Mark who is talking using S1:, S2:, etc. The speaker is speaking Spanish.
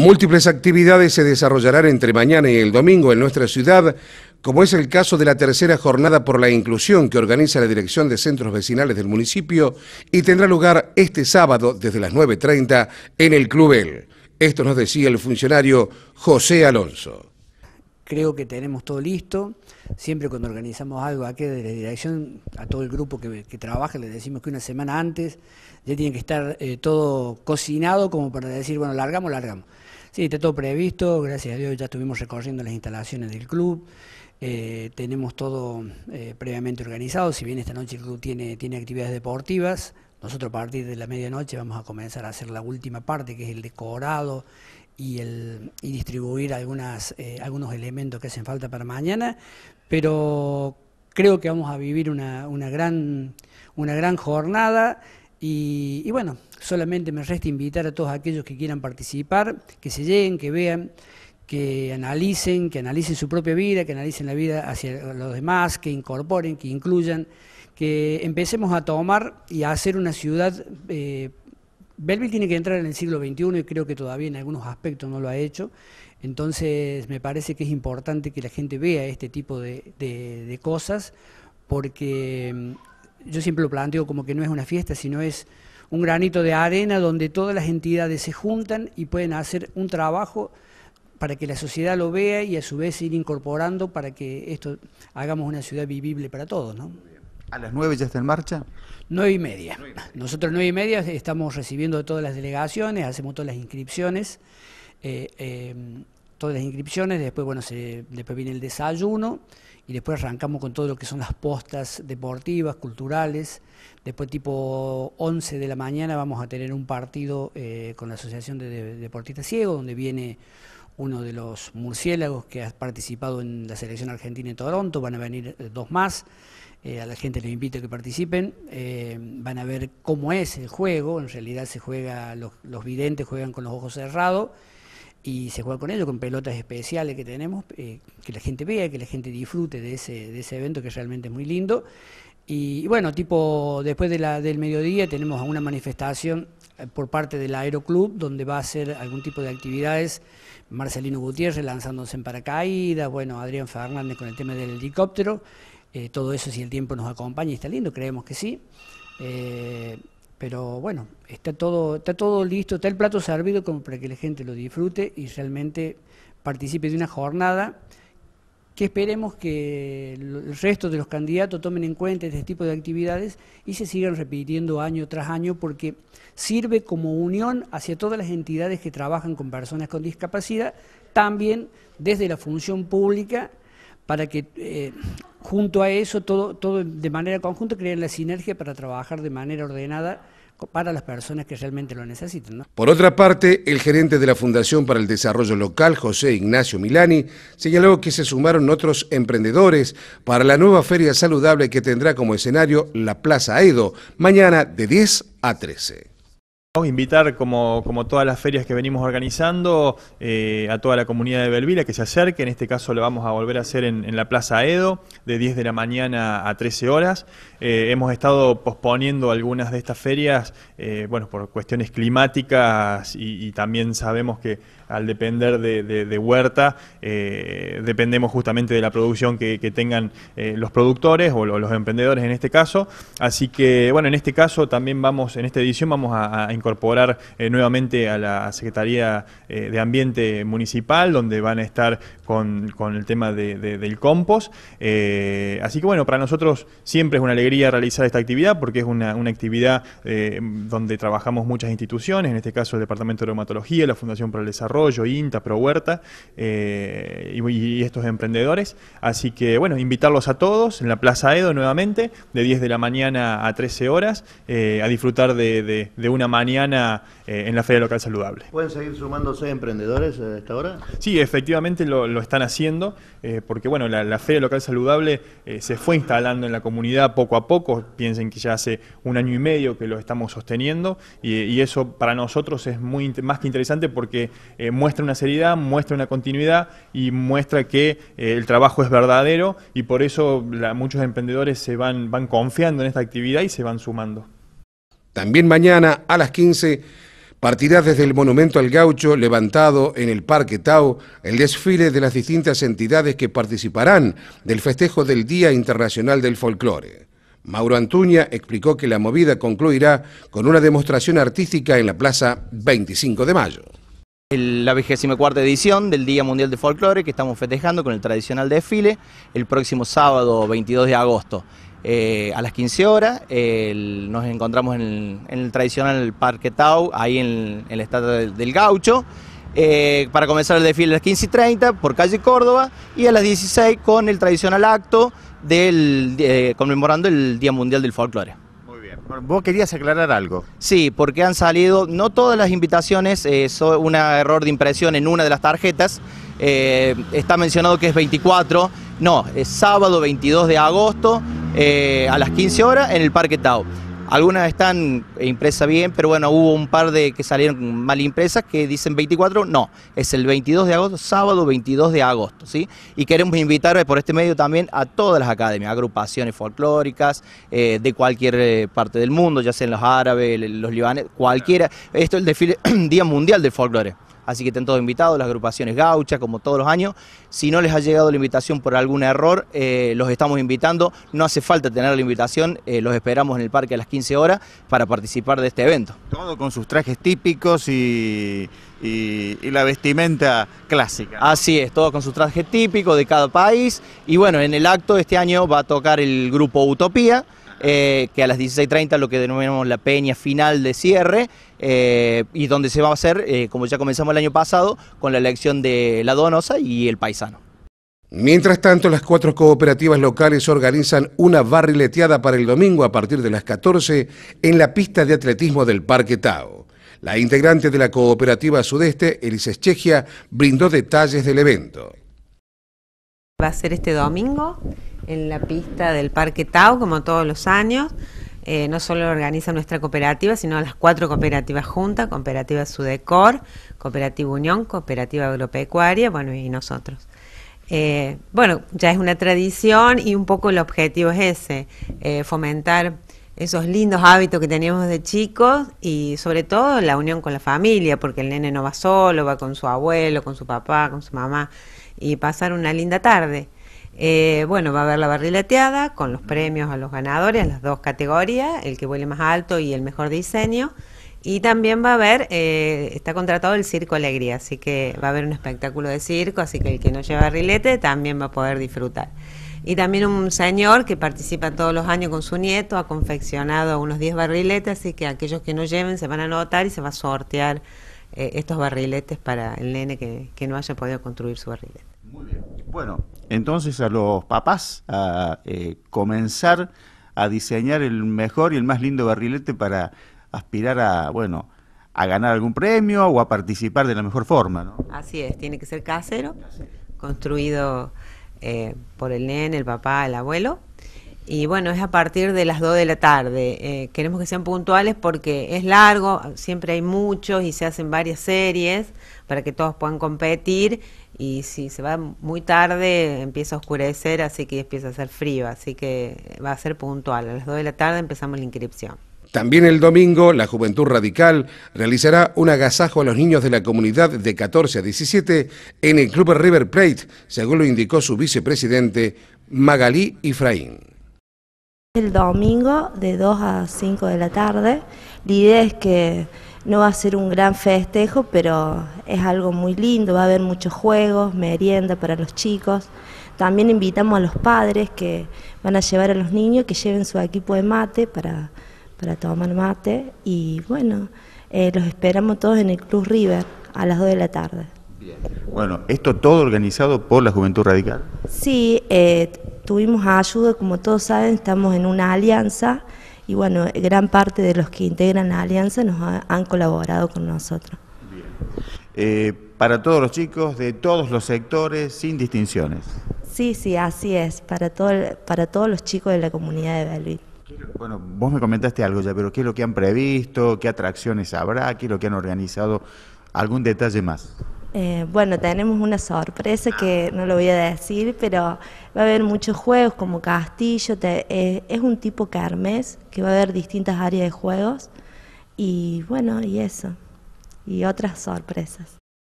S1: Múltiples actividades se desarrollarán entre mañana y el domingo en nuestra ciudad, como es el caso de la tercera jornada por la inclusión que organiza la Dirección de Centros Vecinales del municipio y tendrá lugar este sábado desde las 9.30 en el Club El. Esto nos decía el funcionario José Alonso
S2: creo que tenemos todo listo. Siempre cuando organizamos algo aquí de la dirección, a todo el grupo que, trabaja, le decimos que una semana antes ya tiene que estar eh, todo cocinado como para decir, bueno, largamos, largamos. Sí, está todo previsto, gracias a Dios ya estuvimos recorriendo las instalaciones del club, eh, tenemos todo eh, previamente organizado, si bien esta noche el club tiene, tiene actividades deportivas, nosotros a partir de la medianoche vamos a comenzar a hacer la última parte, que es el decorado y, el, y distribuir algunas, eh, algunos elementos que hacen falta para mañana, pero creo que vamos a vivir una, una gran, una gran jornada. Y, bueno, solamente me resta invitar a todos aquellos que quieran participar, que se lleguen, que vean, que analicen, que analicen su propia vida, que analicen la vida hacia los demás, que incorporen, que incluyan, que empecemos a tomar y a hacer una ciudad. Eh, tiene que entrar en el siglo XXI y creo que todavía en algunos aspectos no lo ha hecho. Entonces me parece que es importante que la gente vea este tipo de cosas porque yo siempre lo planteo como que no es una fiesta, sino es un granito de arena donde todas las entidades se juntan y pueden hacer un trabajo para que la sociedad lo vea y a su vez ir incorporando para que esto hagamos una ciudad vivible para todos, ¿no? ¿A las nueve ya está en marcha? Nueve y media. Nosotros nueve y media estamos recibiendo todas las delegaciones, hacemos todas las inscripciones, eh, eh, todas las inscripciones, después bueno se, después viene el desayuno y después arrancamos con todo lo que son las postas deportivas, culturales. Después tipo 11 de la mañana vamos a tener un partido eh, con la Asociación de, Deportistas Ciegos, donde viene uno de los murciélagos que ha participado en la selección argentina en Toronto, van a venir eh, dos más, eh, a la gente les invito a que participen, van a ver cómo es el juego, en realidad se juega, los videntes juegan con los ojos cerrados y se juega con ello, con pelotas especiales que tenemos, eh, que la gente vea, que la gente disfrute de ese, de ese evento que realmente es muy lindo. Y, bueno, tipo después del mediodía tenemos una manifestación eh, por parte del Aeroclub, donde va a ser algún tipo de actividades. Marcelino Gutiérrez lanzándose en paracaídas, bueno, Adrián Fernández con el tema del helicóptero. Eh, todo eso, si el tiempo nos acompaña, y está lindo, creemos que sí. Pero bueno, está todo, está todo listo, está el plato servido como para que la gente lo disfrute y realmente participe de una jornada que esperemos que el resto de los candidatos tomen en cuenta este tipo de actividades y se sigan repitiendo año tras año porque sirve como unión hacia todas las entidades que trabajan con personas con discapacidad, también desde la función pública, para que eh, junto a eso, todo, de manera conjunta, crear la sinergia para trabajar de manera ordenada para las personas que realmente lo necesitan.
S1: Por otra parte, el gerente de la Fundación para el Desarrollo Local, José Ignacio Milani, señaló que se sumaron otros emprendedores para la nueva feria saludable que tendrá como escenario la Plaza Edo, mañana de 10 a 13. Vamos a invitar, como, como, todas las ferias que venimos organizando,
S3: eh, a toda la comunidad de Belvila que se acerque. En este caso lo vamos a volver a hacer en, la Plaza Edo, de 10 de la mañana a 13 horas. Eh, hemos estado posponiendo algunas de estas ferias, eh, bueno, por cuestiones climáticas y, también sabemos que al depender de, huerta, dependemos justamente de la producción que, tengan los productores o los emprendedores en este caso. Así que, bueno, en este caso también vamos, en esta edición vamos a incorporar eh, nuevamente a la Secretaría eh, de Ambiente Municipal, donde van a estar con, el tema del compost. Eh, así que bueno, para nosotros siempre es una alegría realizar esta actividad porque es una, actividad donde trabajamos muchas instituciones, en este caso el Departamento de Reumatología, la Fundación para el Desarrollo, INTA, ProHuerta y, y estos emprendedores. Así que bueno, invitarlos a todos en la Plaza Edo nuevamente, de 10 de la mañana a 13 horas, a disfrutar de, de una mañana eh, en la Feria Local Saludable.
S1: ¿Pueden seguir sumándose emprendedores eh, a esta hora?
S3: Sí, efectivamente lo, están haciendo, eh, porque bueno, la, Feria Local Saludable se fue instalando en la comunidad poco a poco, piensen que ya hace un año y medio que lo estamos sosteniendo, y, eso para nosotros es muy más que interesante porque muestra una seriedad, muestra una continuidad y muestra que el trabajo es verdadero y por eso muchos emprendedores se van, van confiando en esta actividad y se van sumando.
S1: También mañana a las 15 partirá desde el Monumento al Gaucho, levantado en el Parque Tau, el desfile de las distintas entidades que participarán del festejo del Día Internacional del Folclore. Mauro Antuña explicó que la movida concluirá con una demostración artística en la Plaza 25 de Mayo. La
S4: 24 edición del Día Mundial del Folclore que estamos festejando con el tradicional desfile el próximo sábado 22 de agosto. Eh, a las 15 horas. nos encontramos en el, tradicional Parque Tau, ahí en, el estado del, Gaucho. Eh, para comenzar el desfile a las 15.30 por calle Córdoba y a las 16 con el tradicional acto del, conmemorando el Día Mundial del Folclore. Vos querías aclarar algo. Sí, porque han salido, no todas las invitaciones, es eh, un error de impresión en una de las tarjetas, eh, está mencionado que es 24, no, es sábado 22 de agosto eh, a las 15 horas en el Parque Tau. Algunas están impresas bien, pero bueno, hubo un par de que salieron mal impresas que dicen 24, no, es el 22 de agosto, sábado 22 de agosto, ¿sí? Y queremos invitar por este medio también a todas las academias, agrupaciones folclóricas eh, de cualquier eh, parte del mundo, ya sean los árabes, los libanes, cualquiera. Esto es el desfile Día Mundial del Folclore así que están todos invitados, las agrupaciones gauchas, como todos los años. Si no les ha llegado la invitación por algún error, eh, los estamos invitando, no hace falta tener la invitación, eh, los esperamos en el parque a las 15 horas para participar de este evento. Todo con sus trajes típicos y, la vestimenta clásica. Así es, todo con su traje típico de cada país. Y bueno, en el acto este año va a tocar el grupo Utopía. Eh, que a las 16.30 lo que denominamos la peña final de cierre, eh, y donde se va a hacer, eh, como ya comenzamos el año pasado, con la elección de la donosa y el paisano.
S1: Mientras tanto, las cuatro cooperativas locales organizan una barrileteada para el domingo a partir de las 14 en la pista de atletismo del Parque Tao. La integrante de la cooperativa sudeste, Elisa Chegia, brindó detalles del evento.
S5: Va a ser este domingo en la pista del Parque Tau, como todos los años. Eh, no solo organiza nuestra cooperativa, sino las cuatro cooperativas juntas, Cooperativa Sudecor, Cooperativa Unión, Cooperativa Agropecuaria, bueno, y nosotros. Eh, bueno, ya es una tradición y un poco el objetivo es ese, eh, fomentar esos lindos hábitos que teníamos de chicos y sobre todo la unión con la familia, porque el nene no va solo, va con su abuelo, con su papá, con su mamá, y pasar una linda tarde. Eh, bueno, va a haber la barrileteada con los premios a los ganadores, las dos categorías, el que huele más alto y el mejor diseño. Y también va a haber, eh, está contratado el Circo Alegría, así que va a haber un espectáculo de circo, así que el que no lleva barrilete también va a poder disfrutar. Y también un señor que participa todos los años con su nieto, ha confeccionado unos 10 barriletes, así que aquellos que no lleven se van a anotar y se va a sortear eh, estos barriletes para el nene que, que no haya podido construir su barrilete. Muy bien.
S4: Bueno, entonces a los papás a eh, comenzar a diseñar el mejor y el más lindo barrilete para aspirar a, bueno, a ganar algún premio o a participar de la mejor forma,
S5: ¿no? Así es, tiene que ser casero, construido eh, por el nene, el papá, el abuelo, y bueno, es a partir de las 2 de la tarde. Eh, queremos que sean puntuales porque es largo, siempre hay muchos y se hacen varias series para que todos puedan competir y si se va muy tarde empieza a oscurecer, así que empieza a hacer frío, así que va a ser puntual. A las 2 de la tarde empezamos la inscripción.
S1: También el domingo, la Juventud Radical realizará un agasajo a los niños de la comunidad de 14 a 17 en el Club River Plate, según lo indicó su vicepresidente Magalí Ifraín.
S6: El domingo de 2 a 5 de la tarde. La idea es que no va a ser un gran festejo, pero es algo muy lindo. Va a haber muchos juegos, merienda para los chicos. También invitamos a los padres que van a llevar a los niños que lleven su equipo de mate para, tomar mate. Y bueno, eh, los esperamos todos en el Club River a las 2 de la tarde. Bien.
S4: Bueno, ¿esto todo organizado por la Juventud Radical?
S6: Sí, eh, tuvimos ayuda, como todos saben, estamos en una alianza y bueno, gran parte de los que integran la alianza nos han colaborado con nosotros. Bien.
S4: Eh, para todos los chicos de todos los sectores, sin distinciones.
S6: Sí, sí, así es, para, todo, para todos los chicos de la comunidad de Belville.
S4: Bueno, vos me comentaste algo ya, pero ¿qué es lo que han previsto? ¿Qué atracciones habrá? ¿Qué es lo que han organizado? ¿Algún detalle más?
S6: Eh, bueno, tenemos una sorpresa que no lo voy a decir, pero va a haber muchos juegos como castillo, eh, es un tipo carmes que va a haber distintas áreas de juegos y bueno, y eso, y otras sorpresas.